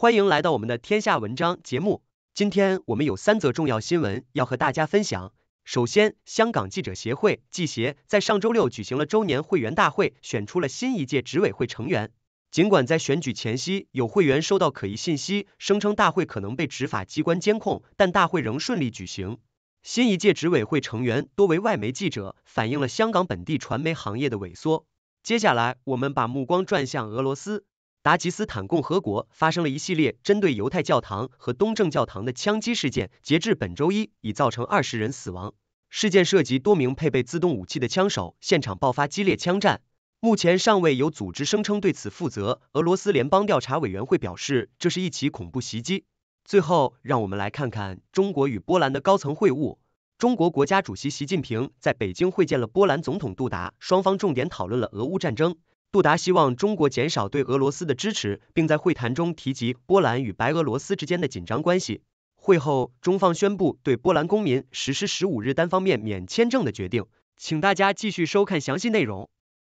欢迎来到我们的天下文章节目。今天我们有三则重要新闻要和大家分享。首先，香港记者协会（记协）在上周六举行了周年会员大会，选出了新一届执委会成员。尽管在选举前夕有会员收到可疑信息，声称大会可能被执法机关监控，但大会仍顺利举行。新一届执委会成员多为外媒记者，反映了香港本地传媒行业的萎缩。接下来，我们把目光转向俄罗斯。达吉斯坦共和国发生了一系列针对犹太教堂和东正教堂的枪击事件，截至本周一已造成二十人死亡。事件涉及多名配备自动武器的枪手，现场爆发激烈枪战。目前尚未有组织声称对此负责。俄罗斯联邦调查委员会表示，这是一起恐怖袭击。最后，让我们来看看中国与波兰的高层会晤。中国国家主席习近平在北京会见了波兰总统杜达，双方重点讨论了俄乌战争。杜达希望中国减少对俄罗斯的支持，并在会谈中提及波兰与白俄罗斯之间的紧张关系。会后，中方宣布对波兰公民实施十五日单方面免签证的决定。请大家继续收看详细内容。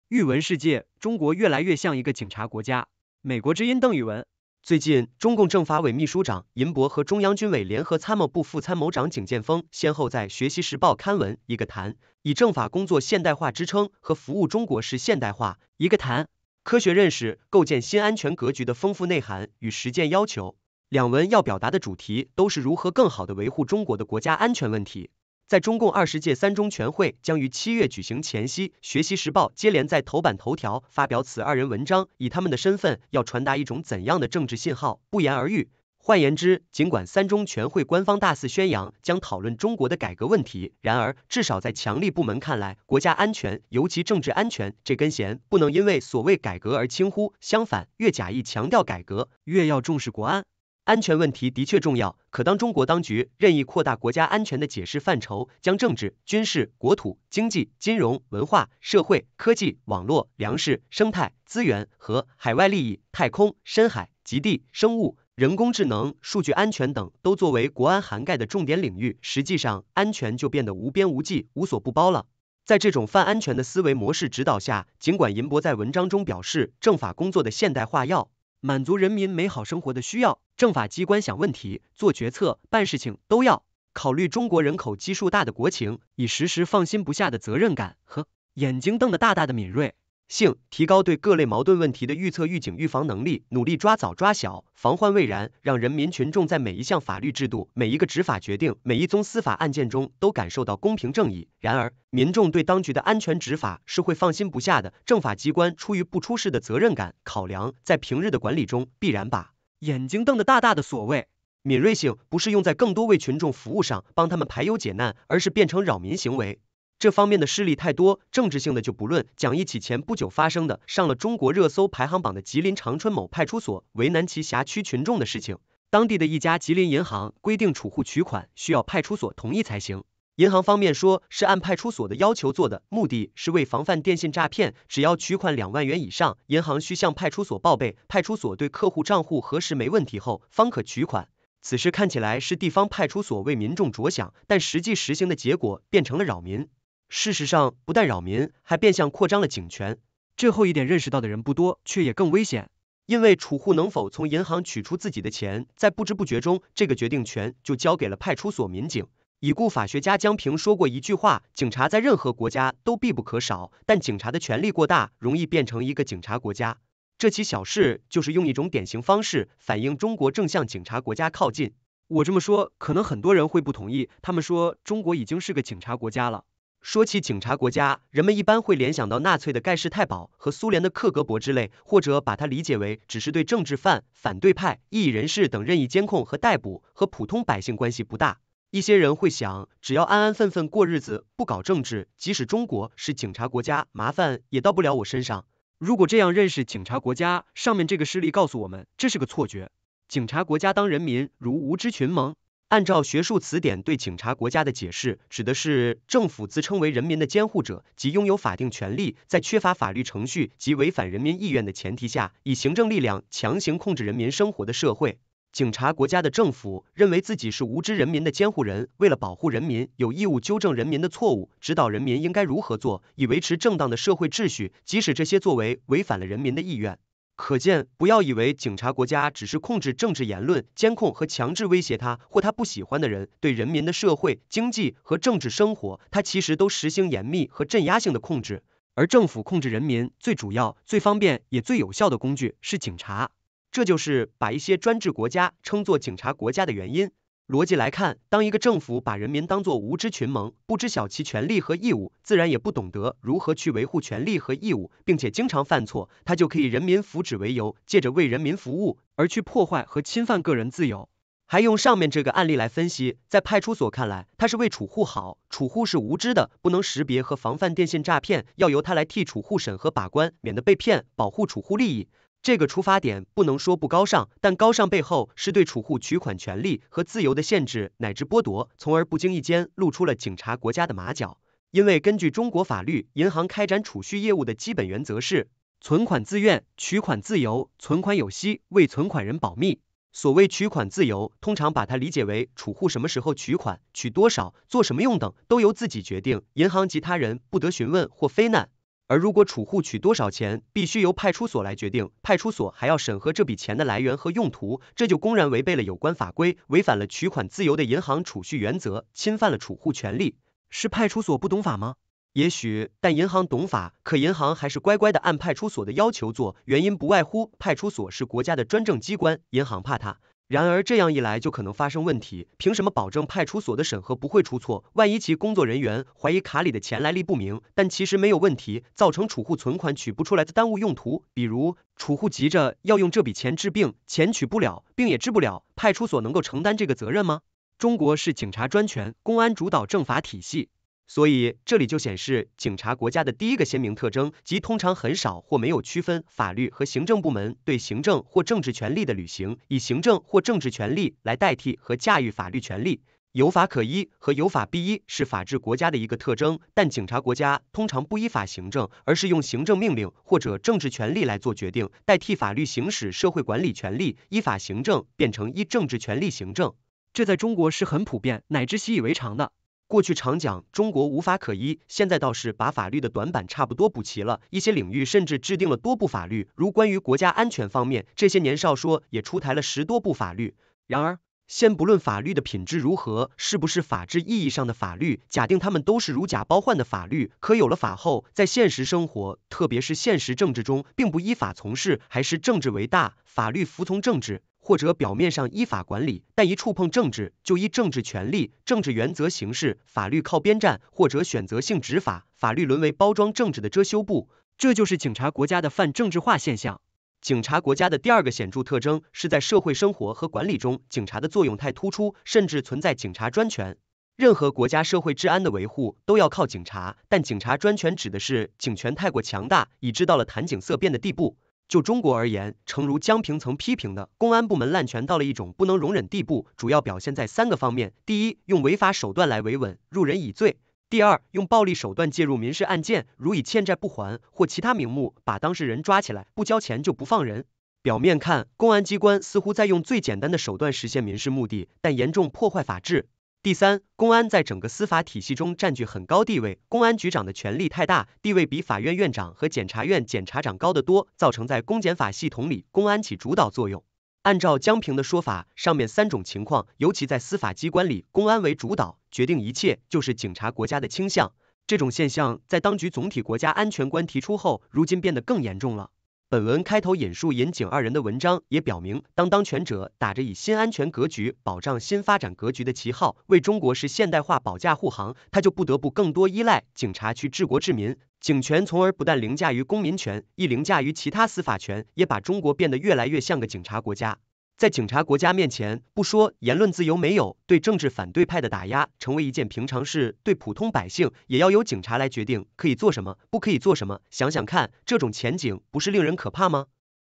玉文世界，中国越来越像一个警察国家。美国之音邓宇文。最近，中共政法委秘书长尹博和中央军委联合参谋部副参谋长景建峰先后在《学习时报》刊文一个谈，以政法工作现代化支撑和服务中国式现代化；一个谈，科学认识构建新安全格局的丰富内涵与实践要求。两文要表达的主题都是如何更好地维护中国的国家安全问题。在中共二十届三中全会将于七月举行前夕，《学习时报》接连在头版头条发表此二人文章，以他们的身份要传达一种怎样的政治信号，不言而喻。换言之，尽管三中全会官方大肆宣扬将讨论中国的改革问题，然而至少在强力部门看来，国家安全，尤其政治安全这根弦，不能因为所谓改革而轻忽。相反，越假意强调改革，越要重视国安。安全问题的确重要，可当中国当局任意扩大国家安全的解释范畴，将政治、军事、国土、经济、金融、文化、社会、科技、网络、粮食、生态、资源和海外利益、太空、深海、极地、生物、人工智能、数据安全等都作为国安涵盖的重点领域，实际上安全就变得无边无际、无所不包了。在这种泛安全的思维模式指导下，尽管银博在文章中表示，政法工作的现代化要。满足人民美好生活的需要，政法机关想问题、做决策、办事情都要考虑中国人口基数大的国情，以时时放心不下的责任感和眼睛瞪得大大的敏锐。性提高对各类矛盾问题的预测预警预防能力，努力抓早抓小，防患未然，让人民群众在每一项法律制度、每一个执法决定、每一宗司法案件中都感受到公平正义。然而，民众对当局的安全执法是会放心不下的。政法机关出于不出事的责任感考量，在平日的管理中必然把眼睛瞪得大大的。所谓敏锐性，不是用在更多为群众服务上，帮他们排忧解难，而是变成扰民行为。这方面的事例太多，政治性的就不论。讲一起前不久发生的上了中国热搜排行榜的吉林长春某派出所为难其辖区群众的事情。当地的一家吉林银行规定，储户取款需要派出所同意才行。银行方面说是按派出所的要求做的，目的是为防范电信诈骗，只要取款两万元以上，银行需向派出所报备，派出所对客户账户核实没问题后，方可取款。此事看起来是地方派出所为民众着想，但实际实行的结果变成了扰民。事实上，不但扰民，还变相扩张了警权。最后一点认识到的人不多，却也更危险。因为储户能否从银行取出自己的钱，在不知不觉中，这个决定权就交给了派出所民警。已故法学家江平说过一句话：“警察在任何国家都必不可少，但警察的权力过大，容易变成一个警察国家。”这起小事就是用一种典型方式反映中国正向警察国家靠近。我这么说，可能很多人会不同意。他们说，中国已经是个警察国家了。说起警察国家，人们一般会联想到纳粹的盖世太保和苏联的克格勃之类，或者把它理解为只是对政治犯、反对派、异议人士等任意监控和逮捕，和普通百姓关系不大。一些人会想，只要安安分分过日子，不搞政治，即使中国是警察国家，麻烦也到不了我身上。如果这样认识警察国家，上面这个事例告诉我们，这是个错觉。警察国家当人民如无知群氓。按照学术词典对警察国家的解释，指的是政府自称为人民的监护者，即拥有法定权利，在缺乏法律程序及违反人民意愿的前提下，以行政力量强行控制人民生活的社会。警察国家的政府认为自己是无知人民的监护人，为了保护人民，有义务纠正人民的错误，指导人民应该如何做，以维持正当的社会秩序，即使这些作为违反了人民的意愿。可见，不要以为警察国家只是控制政治言论、监控和强制威胁他或他不喜欢的人，对人民的社会、经济和政治生活，他其实都实行严密和镇压性的控制。而政府控制人民最主要、最方便也最有效的工具是警察，这就是把一些专制国家称作警察国家的原因。逻辑来看，当一个政府把人民当作无知群盟，不知晓其权利和义务，自然也不懂得如何去维护权利和义务，并且经常犯错，他就可以人民福祉为由，借着为人民服务而去破坏和侵犯个人自由。还用上面这个案例来分析，在派出所看来，他是为储户好，储户是无知的，不能识别和防范电信诈骗，要由他来替储户审核把关，免得被骗，保护储户利益。这个出发点不能说不高尚，但高尚背后是对储户取款权利和自由的限制乃至剥夺，从而不经意间露出了警察国家的马脚。因为根据中国法律，银行开展储蓄业务的基本原则是存款自愿、取款自由、存款有息、为存款人保密。所谓取款自由，通常把它理解为储户什么时候取款、取多少、做什么用等都由自己决定，银行及他人不得询问或非难。而如果储户取多少钱，必须由派出所来决定，派出所还要审核这笔钱的来源和用途，这就公然违背了有关法规，违反了取款自由的银行储蓄原则，侵犯了储户权利，是派出所不懂法吗？也许，但银行懂法，可银行还是乖乖的按派出所的要求做，原因不外乎派出所是国家的专政机关，银行怕他。然而这样一来就可能发生问题，凭什么保证派出所的审核不会出错？万一其工作人员怀疑卡里的钱来历不明，但其实没有问题，造成储户存款取不出来的耽误用途，比如储户急着要用这笔钱治病，钱取不了，病也治不了，派出所能够承担这个责任吗？中国是警察专权，公安主导政法体系。所以这里就显示警察国家的第一个鲜明特征，即通常很少或没有区分法律和行政部门对行政或政治权利的履行，以行政或政治权利来代替和驾驭法律权利。有法可依和有法必依是法治国家的一个特征，但警察国家通常不依法行政，而是用行政命令或者政治权力来做决定，代替法律行使社会管理权利，依法行政变成依政治权力行政，这在中国是很普遍乃至习以为常的。过去常讲中国无法可依，现在倒是把法律的短板差不多补齐了，一些领域甚至制定了多部法律，如关于国家安全方面，这些年少说也出台了十多部法律。然而，先不论法律的品质如何，是不是法治意义上的法律，假定他们都是如假包换的法律，可有了法后，在现实生活，特别是现实政治中，并不依法从事，还是政治为大，法律服从政治。或者表面上依法管理，但一触碰政治就依政治权利、政治原则行事，法律靠边站，或者选择性执法，法律沦为包装政治的遮羞布，这就是警察国家的泛政治化现象。警察国家的第二个显著特征是在社会生活和管理中，警察的作用太突出，甚至存在警察专权。任何国家社会治安的维护都要靠警察，但警察专权指的是警权太过强大，以致到了谈警色变的地步。就中国而言，诚如江平曾批评的，公安部门滥权到了一种不能容忍地步，主要表现在三个方面：第一，用违法手段来维稳，入人以罪；第二，用暴力手段介入民事案件，如以欠债不还或其他名目把当事人抓起来，不交钱就不放人。表面看，公安机关似乎在用最简单的手段实现民事目的，但严重破坏法治。第三，公安在整个司法体系中占据很高地位，公安局长的权力太大，地位比法院院长和检察院检察长高得多，造成在公检法系统里公安起主导作用。按照江平的说法，上面三种情况，尤其在司法机关里，公安为主导，决定一切，就是警察国家的倾向。这种现象在当局总体国家安全观提出后，如今变得更严重了。本文开头引述尹警二人的文章，也表明，当当权者打着以新安全格局保障新发展格局的旗号，为中国式现代化保驾护航，他就不得不更多依赖警察去治国治民，警权从而不但凌驾于公民权，亦凌驾于其他司法权，也把中国变得越来越像个警察国家。在警察国家面前，不说言论自由没有，对政治反对派的打压成为一件平常事，对普通百姓也要由警察来决定可以做什么，不可以做什么。想想看，这种前景不是令人可怕吗？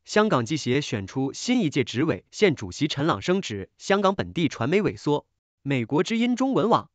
香港记协选出新一届执委，现主席陈朗生指香港本地传媒萎缩。美国之音中文网。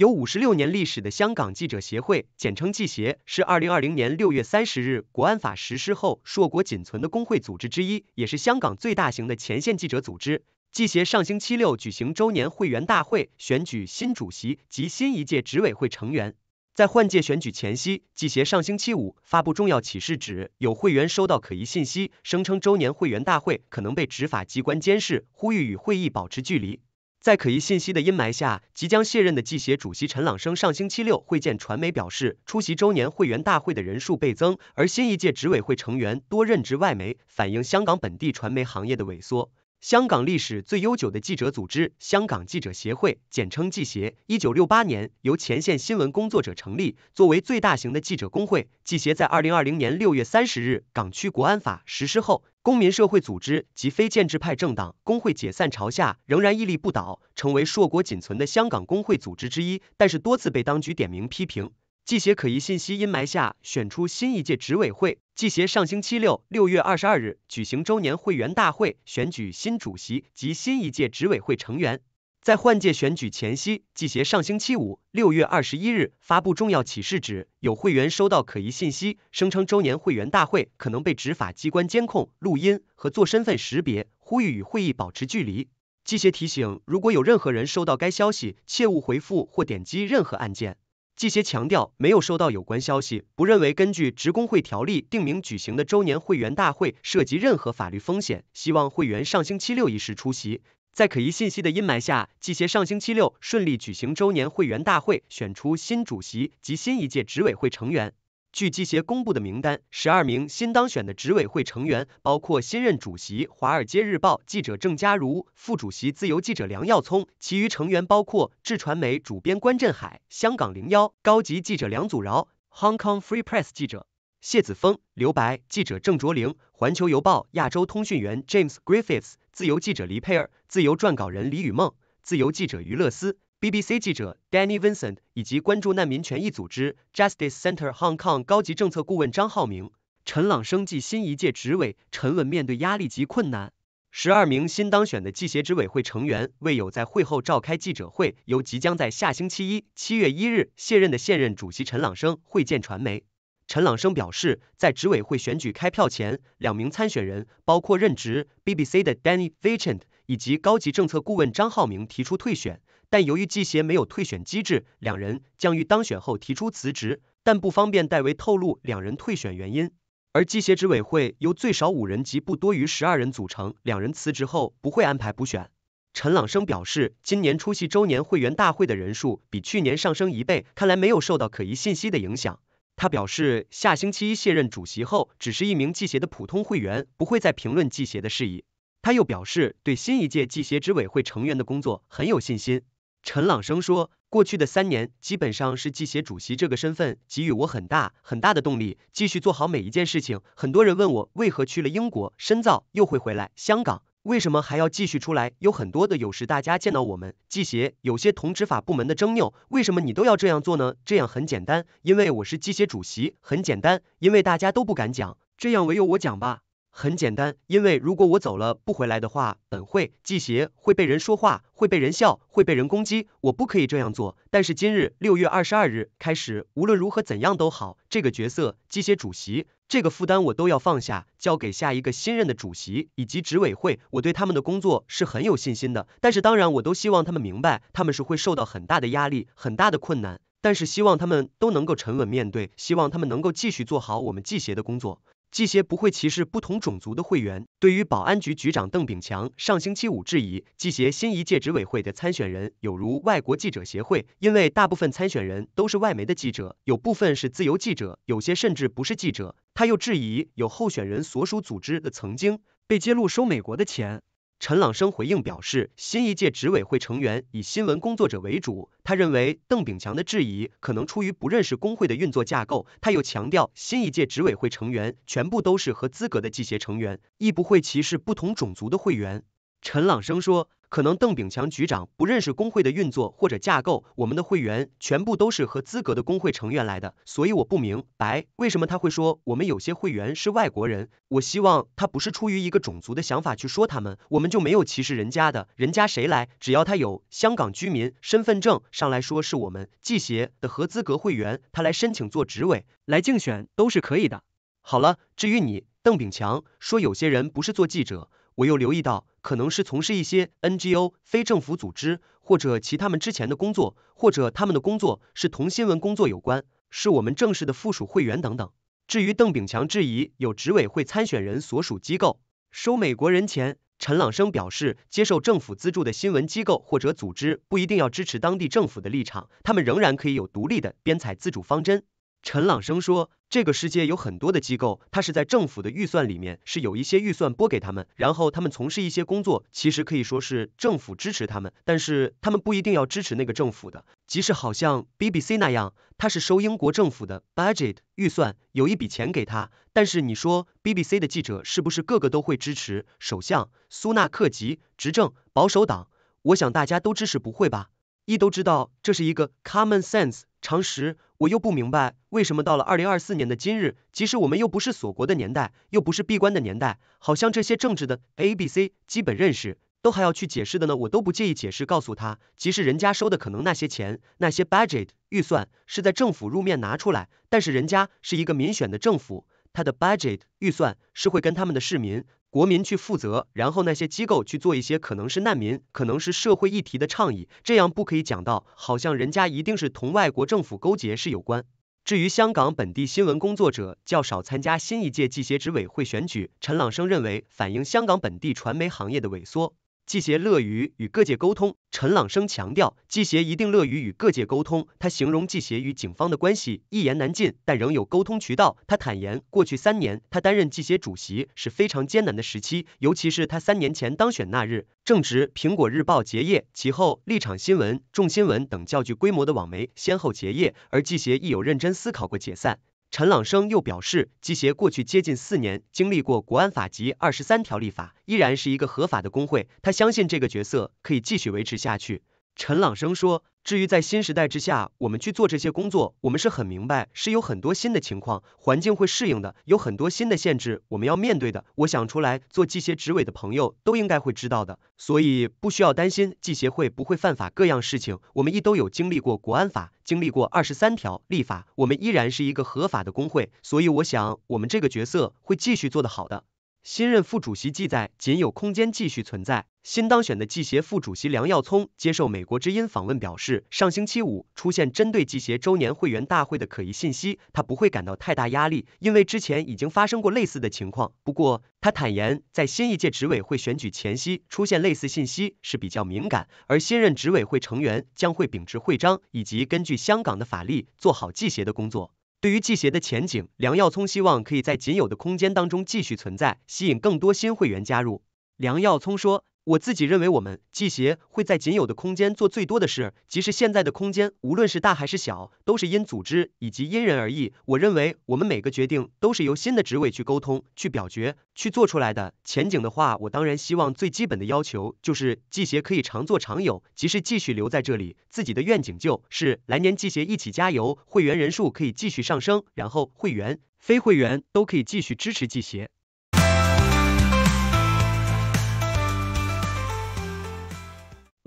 有五十六年历史的香港记者协会（简称记协）是二零二零年六月三十日国安法实施后硕果仅存的工会组织之一，也是香港最大型的前线记者组织。记协上星期六举行周年会员大会，选举新主席及新一届执委会成员。在换届选举前夕，记协上星期五发布重要启示，指有会员收到可疑信息，声称周年会员大会可能被执法机关监视，呼吁与会议保持距离。在可疑信息的阴霾下，即将卸任的记协主席陈朗生上星期六会见传媒表示，出席周年会员大会的人数倍增，而新一届执委会成员多任职外媒，反映香港本地传媒行业的萎缩。香港历史最悠久的记者组织——香港记者协会（简称记协），一九六八年由前线新闻工作者成立。作为最大型的记者工会，记协在二零二零年六月三十日港区国安法实施后，公民社会组织及非建制派政党工会解散潮下，仍然屹立不倒，成为硕果仅存的香港工会组织之一。但是多次被当局点名批评。纪协可疑信息阴霾下选出新一届执委会。纪协上星期六（六月二十二日）举行周年会员大会，选举新主席及新一届执委会成员。在换届选举前夕，纪协上星期五（六月二十一日）发布重要启示，指有会员收到可疑信息，声称周年会员大会可能被执法机关监控、录音和做身份识别，呼吁与会议保持距离。纪协提醒，如果有任何人收到该消息，切勿回复或点击任何按键。季协强调，没有收到有关消息，不认为根据《职工会条例》定名举行的周年会员大会涉及任何法律风险。希望会员上星期六一时出席。在可疑信息的阴霾下，季协上星期六顺利举行周年会员大会，选出新主席及新一届执委会成员。据机协公布的名单，十二名新当选的执委会成员包括新任主席《华尔街日报》记者郑嘉如，副主席自由记者梁耀聪，其余成员包括智传媒主编关振海、香港零幺高级记者梁祖饶、Hong Kong Free Press 记者谢子峰、刘白记者郑卓玲、环球邮报亚洲通讯员 James Griffiths、自由记者黎佩尔、自由撰稿人李雨梦、自由记者余乐思。BBC 记者 Danny Vincent 以及关注难民权益组织 Justice Center Hong Kong 高级政策顾问张浩明、陈朗生继新一届执委沉稳面对压力及困难。十二名新当选的记协执委会成员未有在会后召开记者会，由即将在下星期一（七月一日）卸任的现任主席陈朗生会见传媒。陈朗生表示，在执委会选举开票前，两名参选人，包括任职 BBC 的 Danny Vincent 以及高级政策顾问张浩明，提出退选。但由于纪协没有退选机制，两人将于当选后提出辞职，但不方便代为透露两人退选原因。而纪协执委会由最少五人及不多于十二人组成，两人辞职后不会安排补选。陈朗生表示，今年出席周年会员大会的人数比去年上升一倍，看来没有受到可疑信息的影响。他表示，下星期一卸任主席后，只是一名纪协的普通会员，不会再评论纪协的事宜。他又表示，对新一届纪协执委会成员的工作很有信心。陈朗生说，过去的三年基本上是纪协主席这个身份给予我很大很大的动力，继续做好每一件事情。很多人问我为何去了英国深造，又会回来香港，为什么还要继续出来？有很多的有时大家见到我们纪协，有些同执法部门的争拗，为什么你都要这样做呢？这样很简单，因为我是纪协主席，很简单，因为大家都不敢讲，这样唯有我讲吧。很简单，因为如果我走了不回来的话，本会祭邪会被人说话，会被人笑，会被人攻击，我不可以这样做。但是今日六月二十二日开始，无论如何怎样都好，这个角色祭邪主席这个负担我都要放下，交给下一个新任的主席以及执委会，我对他们的工作是很有信心的。但是当然，我都希望他们明白，他们是会受到很大的压力，很大的困难，但是希望他们都能够沉稳面对，希望他们能够继续做好我们记邪的工作。纪协不会歧视不同种族的会员。对于保安局局长邓炳强上星期五质疑纪协新一届执委会的参选人有如外国记者协会，因为大部分参选人都是外媒的记者，有部分是自由记者，有些甚至不是记者。他又质疑有候选人所属组织的曾经被揭露收美国的钱。陈朗生回应表示，新一届执委会成员以新闻工作者为主。他认为邓炳强的质疑可能出于不认识工会的运作架构。他又强调，新一届执委会成员全部都是合资格的记协成员，亦不会歧视不同种族的会员。陈朗生说。可能邓炳强局长不认识工会的运作或者架构，我们的会员全部都是合资格的工会成员来的，所以我不明白为什么他会说我们有些会员是外国人。我希望他不是出于一个种族的想法去说他们，我们就没有歧视人家的，人家谁来，只要他有香港居民身份证上来说是我们记协的合资格会员，他来申请做执委，来竞选都是可以的。好了，至于你，邓炳强说有些人不是做记者。我又留意到，可能是从事一些 NGO 非政府组织，或者其他们之前的工作，或者他们的工作是同新闻工作有关，是我们正式的附属会员等等。至于邓炳强质疑有执委会参选人所属机构收美国人钱，陈朗生表示，接受政府资助的新闻机构或者组织不一定要支持当地政府的立场，他们仍然可以有独立的编采自主方针。陈朗生说：“这个世界有很多的机构，他是在政府的预算里面是有一些预算拨给他们，然后他们从事一些工作，其实可以说是政府支持他们，但是他们不一定要支持那个政府的。即使好像 BBC 那样，他是收英国政府的 budget 预算，有一笔钱给他，但是你说 BBC 的记者是不是个个都会支持首相苏纳克及执政保守党？我想大家都支持不会吧？一都知道这是一个 common sense 常识。”我又不明白为什么到了二零二四年的今日，即使我们又不是锁国的年代，又不是闭关的年代，好像这些政治的 A B C 基本认识都还要去解释的呢？我都不介意解释，告诉他，其实人家收的可能那些钱，那些 budget 预算是在政府入面拿出来，但是人家是一个民选的政府，他的 budget 预算是会跟他们的市民。国民去负责，然后那些机构去做一些可能是难民，可能是社会议题的倡议，这样不可以讲到好像人家一定是同外国政府勾结是有关。至于香港本地新闻工作者较少参加新一届记协执委会选举，陈朗生认为反映香港本地传媒行业的萎缩。季协乐于与各界沟通。陈朗生强调，季协一定乐于与各界沟通。他形容季协与警方的关系一言难尽，但仍有沟通渠道。他坦言，过去三年他担任季协主席是非常艰难的时期，尤其是他三年前当选那日正值《苹果日报》结业，其后立场新闻、众新闻等较具规模的网媒先后结业，而季协亦有认真思考过解散。陈朗生又表示，机协过去接近四年经历过国安法及二十三条立法，依然是一个合法的工会。他相信这个角色可以继续维持下去。陈朗生说。至于在新时代之下，我们去做这些工作，我们是很明白，是有很多新的情况，环境会适应的，有很多新的限制我们要面对的。我想出来做记协执委的朋友都应该会知道的，所以不需要担心记协会不会犯法各样事情。我们一都有经历过国安法，经历过二十三条立法，我们依然是一个合法的工会，所以我想我们这个角色会继续做得好的。新任副主席记载仅有空间继续存在。新当选的纪协副主席梁耀聪接受美国之音访问表示，上星期五出现针对纪协周年会员大会的可疑信息，他不会感到太大压力，因为之前已经发生过类似的情况。不过，他坦言在新一届执委会选举前夕出现类似信息是比较敏感，而新任执委会成员将会秉持会章以及根据香港的法例做好纪协的工作。对于季协的前景，梁耀聪希望可以在仅有的空间当中继续存在，吸引更多新会员加入。梁耀聪说。我自己认为，我们纪协会在仅有的空间做最多的事，即是现在的空间，无论是大还是小，都是因组织以及因人而异。我认为，我们每个决定都是由新的职位去沟通、去表决、去做出来的。前景的话，我当然希望最基本的要求就是纪协可以常做常有，即是继续留在这里。自己的愿景就是来年纪协一起加油，会员人数可以继续上升，然后会员、非会员都可以继续支持纪协。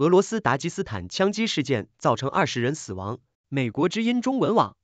俄罗斯达吉斯坦枪击事件造成二十人死亡。美国之音中文网，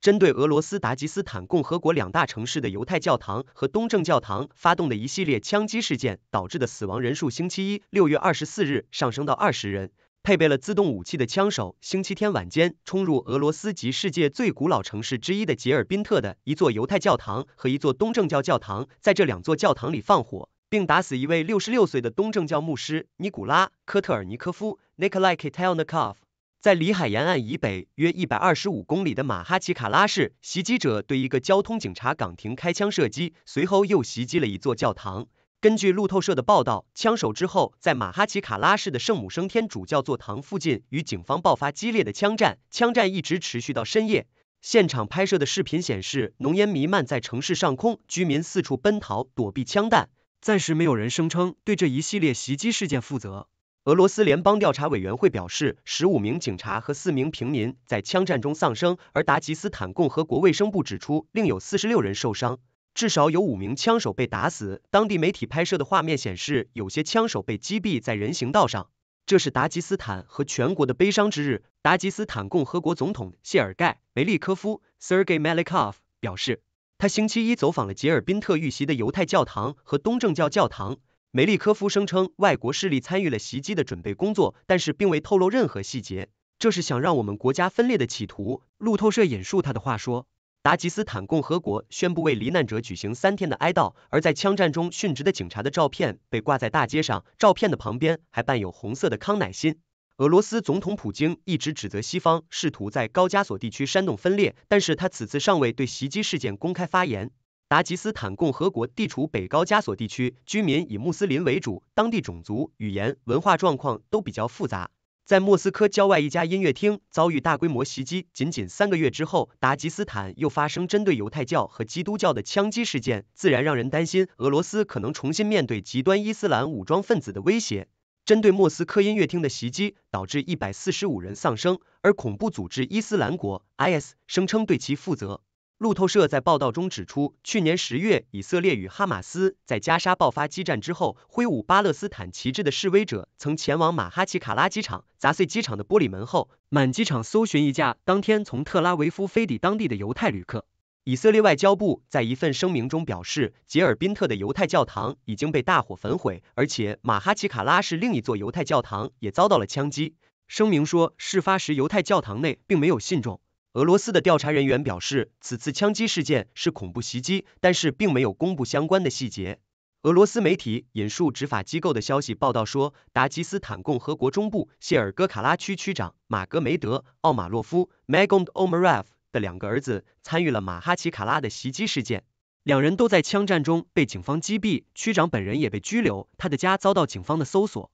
针对俄罗斯达吉斯坦共和国两大城市的犹太教堂和东正教堂发动的一系列枪击事件导致的死亡人数，星期一六月二十四日上升到二十人。配备了自动武器的枪手，星期天晚间冲入俄罗斯及世界最古老城市之一的吉尔宾特的一座犹太教堂和一座东正教教堂，在这两座教堂里放火。并打死一位66岁的东正教牧师尼古拉科特尔尼科夫 n i k o l a i k i t e l n y k o v 在里海沿岸以北约125公里的马哈奇卡拉市，袭击者对一个交通警察岗亭开枪射击，随后又袭击了一座教堂。根据路透社的报道，枪手之后在马哈奇卡拉市的圣母升天主教座堂附近与警方爆发激烈的枪战，枪战一直持续到深夜。现场拍摄的视频显示，浓烟弥漫在城市上空，居民四处奔逃躲避枪弹。暂时没有人声称对这一系列袭击事件负责。俄罗斯联邦调查委员会表示，十五名警察和四名平民在枪战中丧生，而达吉斯坦共和国卫生部指出，另有四十六人受伤，至少有五名枪手被打死。当地媒体拍摄的画面显示，有些枪手被击毙在人行道上。这是达吉斯坦和全国的悲伤之日。达吉斯坦共和国总统谢尔盖·梅利科夫 （Sergey Melikov） 表示。他星期一走访了杰尔宾特遇袭的犹太教堂和东正教教堂。梅利科夫声称外国势力参与了袭击的准备工作，但是并未透露任何细节。这是想让我们国家分裂的企图。路透社引述他的话说：“达吉斯坦共和国宣布为罹难者举行三天的哀悼，而在枪战中殉职的警察的照片被挂在大街上，照片的旁边还伴有红色的康乃馨。”俄罗斯总统普京一直指责西方试图在高加索地区煽动分裂，但是他此次尚未对袭击事件公开发言。达吉斯坦共和国地处北高加索地区，居民以穆斯林为主，当地种族、语言、文化状况都比较复杂。在莫斯科郊外一家音乐厅遭遇大规模袭击，仅仅三个月之后，达吉斯坦又发生针对犹太教和基督教的枪击事件，自然让人担心俄罗斯可能重新面对极端伊斯兰武装分子的威胁。针对莫斯科音乐厅的袭击导致一百四十五人丧生，而恐怖组织伊斯兰国 （IS） 声称对其负责。路透社在报道中指出，去年十月以色列与哈马斯在加沙爆发激战之后，挥舞巴勒斯坦旗帜的示威者曾前往马哈奇卡拉机场砸碎机场的玻璃门，后满机场搜寻一架当天从特拉维夫飞抵当地的犹太旅客。以色列外交部在一份声明中表示，杰尔宾特的犹太教堂已经被大火焚毁，而且马哈奇卡拉市另一座犹太教堂也遭到了枪击。声明说，事发时犹太教堂内并没有信众。俄罗斯的调查人员表示，此次枪击事件是恐怖袭击，但是并没有公布相关的细节。俄罗斯媒体引述执法机构的消息报道说，达吉斯坦共和国中部谢尔戈卡拉区区长马格梅德·奥马洛夫 （Magomed Omarov）。的两个儿子参与了马哈奇卡拉的袭击事件，两人都在枪战中被警方击毙，区长本人也被拘留，他的家遭到警方的搜索。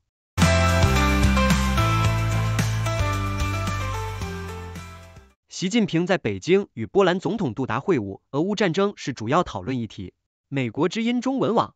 习近平在北京与波兰总统杜达会晤，俄乌战争是主要讨论议题。美国之音中文网。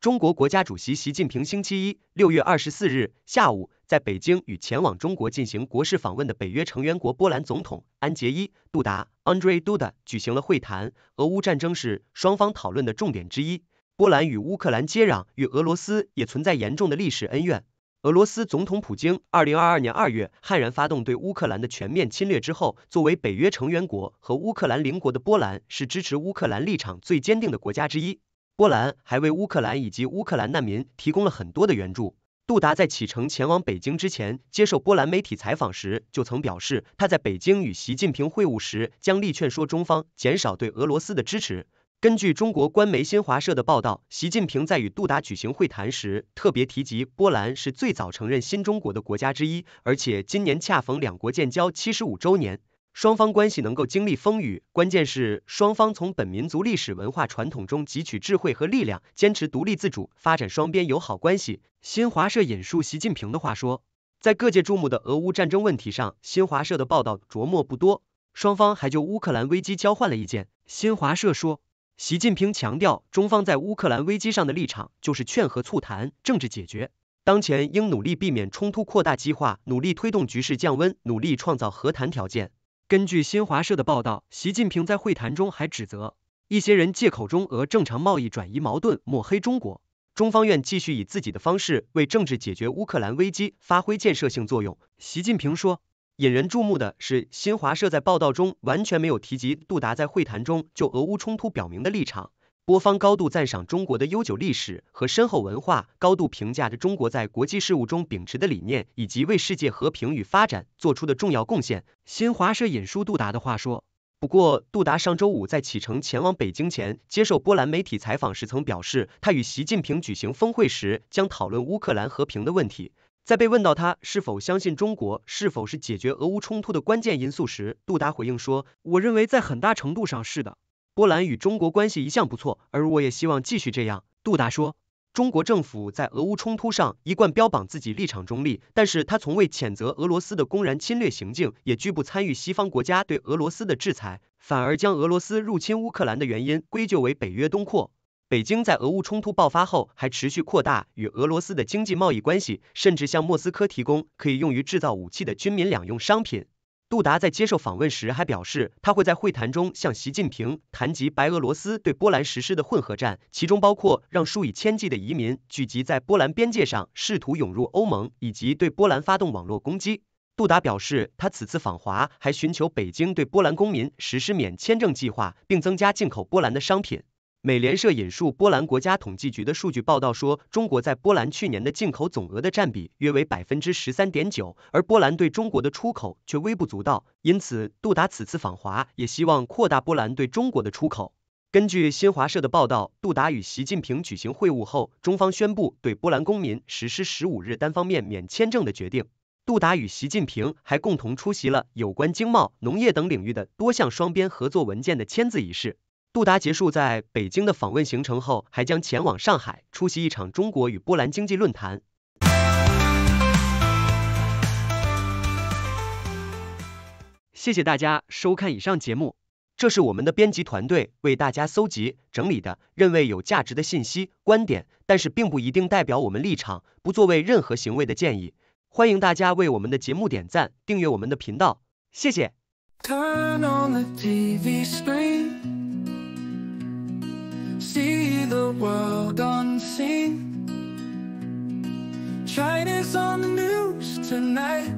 中国国家主席习近平星期一六月二十四日下午在北京与前往中国进行国事访问的北约成员国波兰总统安杰伊·杜达 （Andrzej Duda） 举行了会谈。俄乌战争是双方讨论的重点之一。波兰与乌克兰接壤，与俄罗斯也存在严重的历史恩怨。俄罗斯总统普京二零二二年二月悍然发动对乌克兰的全面侵略之后，作为北约成员国和乌克兰邻国的波兰是支持乌克兰立场最坚定的国家之一。波兰还为乌克兰以及乌克兰难民提供了很多的援助。杜达在启程前往北京之前，接受波兰媒体采访时就曾表示，他在北京与习近平会晤时将力劝说中方减少对俄罗斯的支持。根据中国官媒新华社的报道，习近平在与杜达举行会谈时特别提及，波兰是最早承认新中国的国家之一，而且今年恰逢两国建交七十五周年。双方关系能够经历风雨，关键是双方从本民族历史文化传统中汲取智慧和力量，坚持独立自主发展双边友好关系。新华社引述习近平的话说，在各界注目的俄乌战争问题上，新华社的报道着墨不多。双方还就乌克兰危机交换了意见。新华社说，习近平强调，中方在乌克兰危机上的立场就是劝和促谈、政治解决。当前应努力避免冲突扩大激化，努力推动局势降温，努力创造和谈条件。根据新华社的报道，习近平在会谈中还指责一些人借口中俄正常贸易转移矛盾，抹黑中国。中方愿继续以自己的方式为政治解决乌克兰危机发挥建设性作用。习近平说，引人注目的是，新华社在报道中完全没有提及杜达在会谈中就俄乌冲突表明的立场。波方高度赞赏中国的悠久历史和深厚文化，高度评价着中国在国际事务中秉持的理念，以及为世界和平与发展做出的重要贡献。新华社引述杜达的话说，不过，杜达上周五在启程前往北京前，接受波兰媒体采访时曾表示，他与习近平举行峰会时将讨论乌克兰和平的问题。在被问到他是否相信中国是否是解决俄乌冲突的关键因素时，杜达回应说：“我认为在很大程度上是的。”波兰与中国关系一向不错，而我也希望继续这样。杜达说，中国政府在俄乌冲突上一贯标榜自己立场中立，但是他从未谴责俄罗斯的公然侵略行径，也拒不参与西方国家对俄罗斯的制裁，反而将俄罗斯入侵乌克兰的原因归咎为北约东扩。北京在俄乌冲突爆发后，还持续扩大与俄罗斯的经济贸易关系，甚至向莫斯科提供可以用于制造武器的军民两用商品。杜达在接受访问时还表示，他会在会谈中向习近平谈及白俄罗斯对波兰实施的混合战，其中包括让数以千计的移民聚集在波兰边界上，试图涌入欧盟，以及对波兰发动网络攻击。杜达表示，他此次访华还寻求北京对波兰公民实施免签证计划，并增加进口波兰的商品。美联社引述波兰国家统计局的数据报道说，中国在波兰去年的进口总额的占比约为百分之十三点九，而波兰对中国的出口却微不足道。因此，杜达此次访华也希望扩大波兰对中国的出口。根据新华社的报道，杜达与习近平举行会晤后，中方宣布对波兰公民实施十五日单方面免签证的决定。杜达与习近平还共同出席了有关经贸、农业等领域的多项双边合作文件的签字仪式。杜达结束在北京的访问行程后，还将前往上海出席一场中国与波兰经济论坛。谢谢大家收看以上节目，这是我们的编辑团队为大家搜集整理的，认为有价值的信息、观点，但是并不一定代表我们立场，不作为任何行为的建议。欢迎大家为我们的节目点赞、订阅我们的频道，谢谢。See the world unseen China's on the news tonight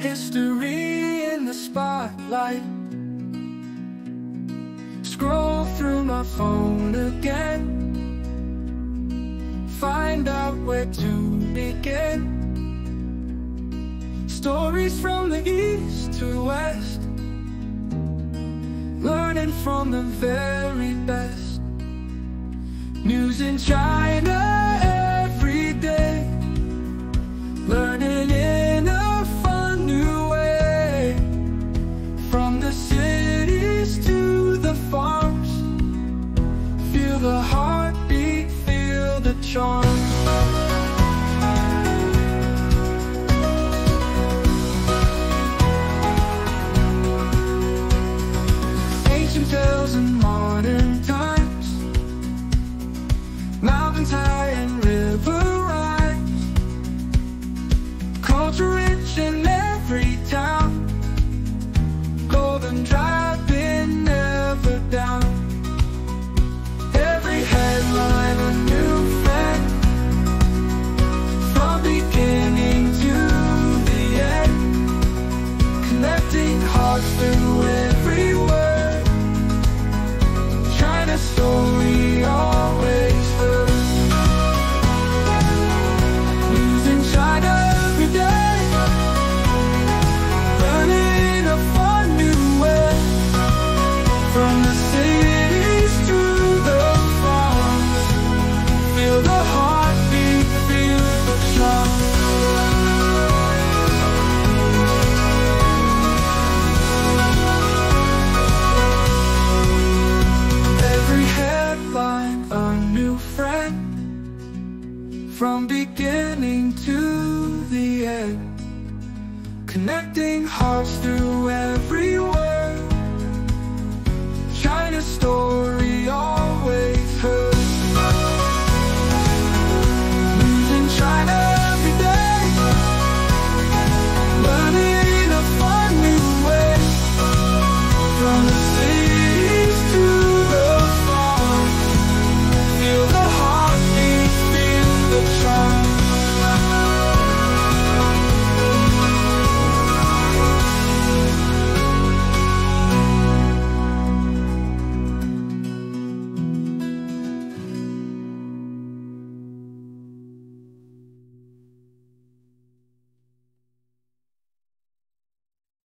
History in the spotlight Scroll through my phone again Find out where to begin Stories from the east to west learning from the very best. News in China every day. Learning in a fun new way. From the cities to the farms. Feel the heartbeat, feel the charm. should new friend From beginning to the end Connecting hearts through everyone.